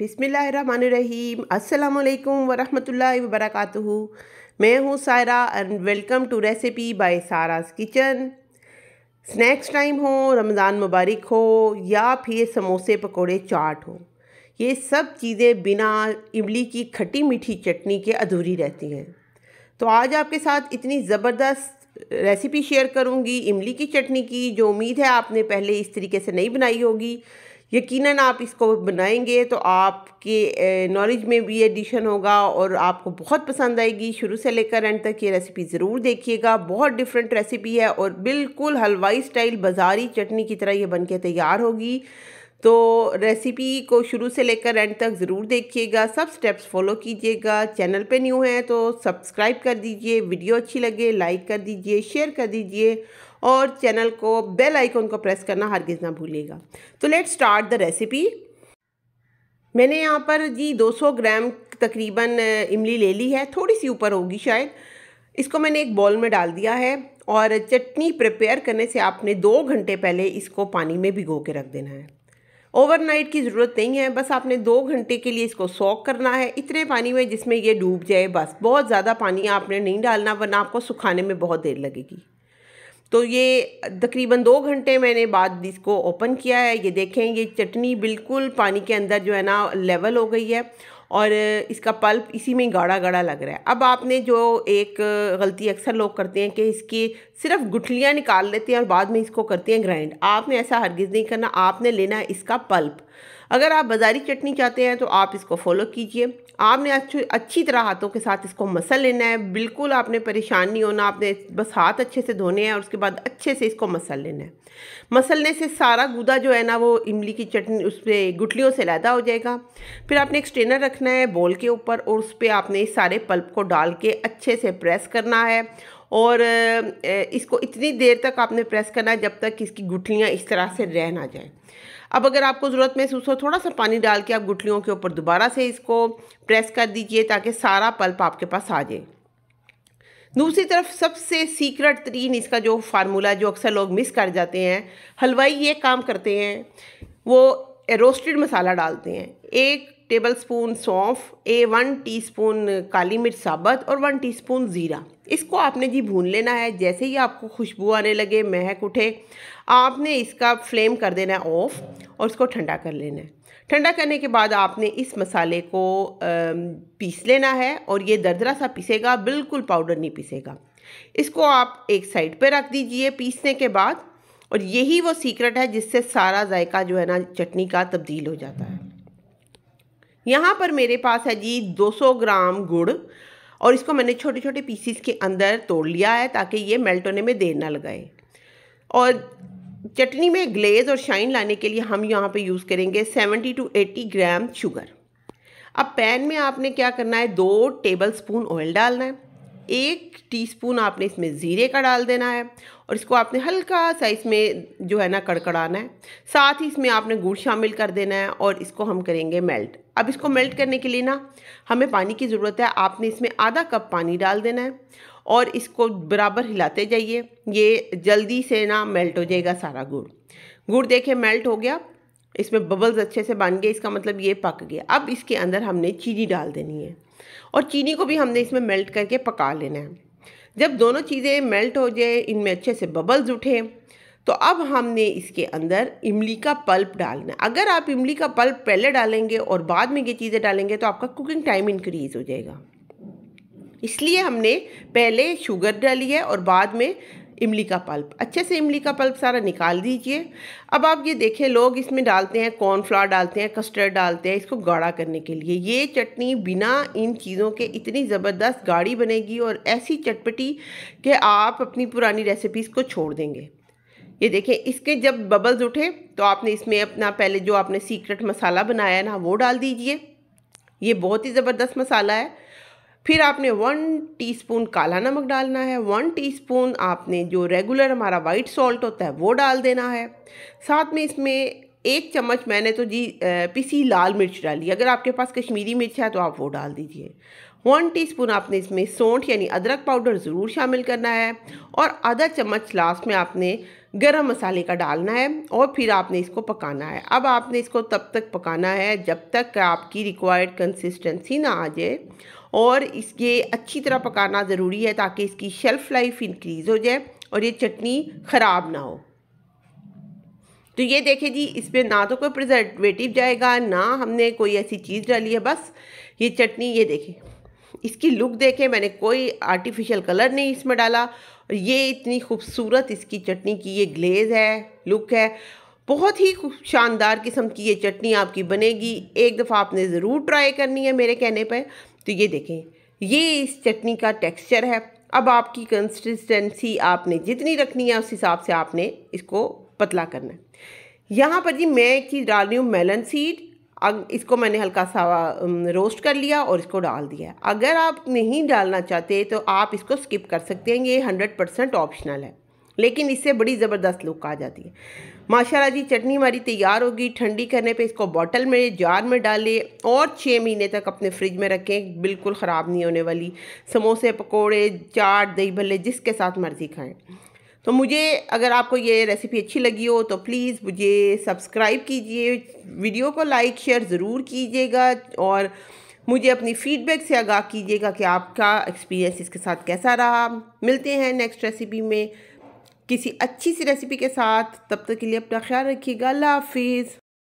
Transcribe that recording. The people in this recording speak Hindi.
बिसमीम अल्लाम वरहमल वबरक मैं हूँ Saira and welcome to recipe by Sara's kitchen snacks time हो रमज़ान मुबारक हो या फिर समोसे पकोड़े चाट हो ये सब चीज़ें बिना इमली की खट्टी मीठी चटनी के अधूरी रहती हैं तो आज आपके साथ इतनी ज़बरदस्त रेसिपी शेयर करूँगी इमली की चटनी की जो उम्मीद है आपने पहले इस तरीके से नहीं बनाई होगी यकीनन आप इसको बनाएंगे तो आपके नॉलेज में भी एडिशन होगा और आपको बहुत पसंद आएगी शुरू से लेकर एंड तक ये रेसिपी ज़रूर देखिएगा बहुत डिफरेंट रेसिपी है और बिल्कुल हलवाई स्टाइल बाज़ारी चटनी की तरह ये बन तैयार होगी तो रेसिपी को शुरू से लेकर एंड तक ज़रूर देखिएगा सब स्टेप्स फॉलो कीजिएगा चैनल पे न्यू है तो सब्सक्राइब कर दीजिए वीडियो अच्छी लगे लाइक कर दीजिए शेयर कर दीजिए और चैनल को बेल आइकॉन को प्रेस करना हर ना भूलिएगा तो लेट स्टार्ट द रेसिपी मैंने यहाँ पर जी 200 ग्राम तकरीबन इमली ले ली है थोड़ी सी ऊपर होगी शायद इसको मैंने एक बॉल में डाल दिया है और चटनी प्रिपेयर करने से आपने दो घंटे पहले इसको पानी में भिगो के रख देना है ओवरनाइट की ज़रूरत नहीं है बस आपने दो घंटे के लिए इसको सॉक करना है इतने पानी में जिसमें ये डूब जाए बस बहुत ज़्यादा पानी आपने नहीं डालना वरना आपको सुखाने में बहुत देर लगेगी तो ये तकरीबन दो घंटे मैंने बाद इसको ओपन किया है ये देखें ये चटनी बिल्कुल पानी के अंदर जो है ना लेवल हो गई है और इसका पल्प इसी में गाढ़ा गाढ़ा लग रहा है अब आपने जो एक गलती अक्सर लोग करते हैं कि इसकी सिर्फ गुठलियाँ निकाल लेते हैं और बाद में इसको करते हैं ग्राइंड आपने ऐसा हरगिज़ नहीं करना आपने लेना है इसका पल्प अगर आप बाज़ारी चटनी चाहते हैं तो आप इसको फॉलो कीजिए आपने अच्छी अच्छी तरह हाथों के साथ इसको मसल लेना है बिल्कुल आपने परेशान नहीं होना आपने बस हाथ अच्छे से धोने हैं और उसके बाद अच्छे से इसको मसल लेना है मसलने से सारा गूदा जो है ना वो इमली की चटनी उस पर गुटलियों से लैदा हो जाएगा फिर आपने एक स्ट्रेनर रखना है बॉल के ऊपर और उस पर आपने इस सारे पल्प को डाल के अच्छे से प्रेस करना है और इसको इतनी देर तक आपने प्रेस करना है जब तक इसकी गुठलियाँ इस तरह से रह ना जाए अब अगर आपको ज़रूरत महसूस हो थोड़ा सा पानी डाल के आप गुटलियों के ऊपर दोबारा से इसको प्रेस कर दीजिए ताकि सारा पल्प आपके पास आ जाए दूसरी तरफ सबसे सीक्रेट तरीन इसका जो फार्मूला जो अक्सर लोग मिस कर जाते हैं हलवाई ये काम करते हैं वो रोस्टेड मसाला डालते हैं एक टेबल स्पून सौंफ ए वन स्पून काली मिर्च साबत और वन स्पून ज़ीरा इसको आपने जी भून लेना है जैसे ही आपको खुशबू आने लगे महक उठे आपने इसका फ्लेम कर देना है ऑफ़ और इसको ठंडा कर लेना है ठंडा करने के बाद आपने इस मसाले को पीस लेना है और ये दरदरा सा पीसेगा बिल्कुल पाउडर नहीं पीसेगा इसको आप एक साइड पे रख दीजिए पीसने के बाद और यही वो सीक्रेट है जिससे सारा जायका जो है ना चटनी का तब्दील हो जाता है यहाँ पर मेरे पास है जी 200 ग्राम गुड़ और इसको मैंने छोटे छोटे पीसीस के अंदर तोड़ लिया है ताकि ये मेल्ट होने में देर ना लगाए और चटनी में ग्लेज और शाइन लाने के लिए हम यहाँ पे यूज़ करेंगे 70 टू 80 ग्राम शुगर अब पैन में आपने क्या करना है दो टेबल स्पून ऑयल डालना है एक टीस्पून आपने इसमें ज़ीरे का डाल देना है और इसको आपने हल्का सा इसमें जो है ना कड़कड़ाना है साथ ही इसमें आपने गुड़ शामिल कर देना है और इसको हम करेंगे मेल्ट अब इसको मेल्ट करने के लिए ना हमें पानी की ज़रूरत है आपने इसमें आधा कप पानी डाल देना है और इसको बराबर हिलाते जाइए ये जल्दी से ना मेल्ट हो जाएगा सारा गुड़ गुड़ देखे मेल्ट हो गया इसमें बबल्स अच्छे से बन गए इसका मतलब ये पक गया अब इसके अंदर हमने चीनी डाल देनी है और चीनी को भी हमने इसमें मेल्ट करके पका लेना है जब दोनों चीज़ें मेल्ट हो जाए इनमें अच्छे से बबल्स उठे तो अब हमने इसके अंदर इमली का पल्प डालना है अगर आप इमली का पल्प पहले डालेंगे और बाद में ये चीज़ें डालेंगे तो आपका कुकिंग टाइम इंक्रीज़ हो जाएगा इसलिए हमने पहले शुगर डाली है और बाद में इमली का पल्प अच्छे से इमली का पल्प सारा निकाल दीजिए अब आप ये देखें लोग इसमें डालते हैं कॉर्नफ्लावर डालते हैं कस्टर्ड डालते हैं इसको गाढ़ा करने के लिए ये चटनी बिना इन चीज़ों के इतनी ज़बरदस्त गाढ़ी बनेगी और ऐसी चटपटी कि आप अपनी पुरानी रेसिपीज़ को छोड़ देंगे ये देखें इसके जब बबल्स उठे तो आपने इसमें अपना पहले जो आपने सीक्रेट मसाला बनाया ना वो डाल दीजिए ये बहुत ही ज़बरदस्त मसाला है फिर आपने वन टीस्पून काला नमक डालना है वन टीस्पून आपने जो रेगुलर हमारा वाइट सॉल्ट होता है वो डाल देना है साथ में इसमें एक चम्मच मैंने तो जी पिसी लाल मिर्च डाली अगर आपके पास कश्मीरी मिर्च है तो आप वो डाल दीजिए वन टीस्पून आपने इसमें सौंठ यानी अदरक पाउडर ज़रूर शामिल करना है और आधा चम्मच लास्ट में आपने गरम मसाले का डालना है और फिर आपने इसको पकाना है अब आपने इसको तब तक पकाना है जब तक आपकी रिक्वायर्ड कंसिस्टेंसी ना आ जाए और इसके अच्छी तरह पकाना ज़रूरी है ताकि इसकी शेल्फ़ लाइफ इंक्रीज़ हो जाए और ये चटनी ख़राब ना हो तो ये देखें जी इसमें ना तो कोई प्रिजर्वेटिव जाएगा ना हमने कोई ऐसी चीज़ डाली है बस ये चटनी ये देखें इसकी लुक देखें मैंने कोई आर्टिफिशियल कलर नहीं इसमें डाला और ये इतनी खूबसूरत इसकी चटनी की ये ग्लेज़ है लुक है बहुत ही शानदार किस्म की ये चटनी आपकी बनेगी एक दफ़ा आपने ज़रूर ट्राई करनी है मेरे कहने पर तो ये देखें ये इस चटनी का टेक्सचर है अब आपकी कंसिस्टेंसी आपने जितनी रखनी है उस हिसाब से आपने इसको पतला करना है यहाँ पर जी मैं एक चीज़ डाल रही हूँ मेलन सीड अब इसको मैंने हल्का सा रोस्ट कर लिया और इसको डाल दिया अगर आप नहीं डालना चाहते तो आप इसको स्किप कर सकते हैं ये हंड्रेड परसेंट ऑप्शनल है लेकिन इससे बड़ी ज़बरदस्त लुक आ जाती है माशाल्लाह जी चटनी हमारी तैयार होगी ठंडी करने पे इसको बॉटल में जार में डालें और छः महीने तक अपने फ्रिज में रखें बिल्कुल ख़राब नहीं होने वाली समोसे पकोड़े चाट दही भल्ले जिसके साथ मर्ज़ी खाएं तो मुझे अगर आपको ये रेसिपी अच्छी लगी हो तो प्लीज़ मुझे सब्सक्राइब कीजिए वीडियो को लाइक शेयर ज़रूर कीजिएगा और मुझे अपनी फ़ीडबैक से आगाह कीजिएगा कि आपका एक्सपीरियंस इसके साथ कैसा रहा मिलते हैं नेक्स्ट रेसिपी में किसी अच्छी सी रेसिपी के साथ तब तक के लिए अपना ख्याल रखिएगा अल्लाह हाफिज़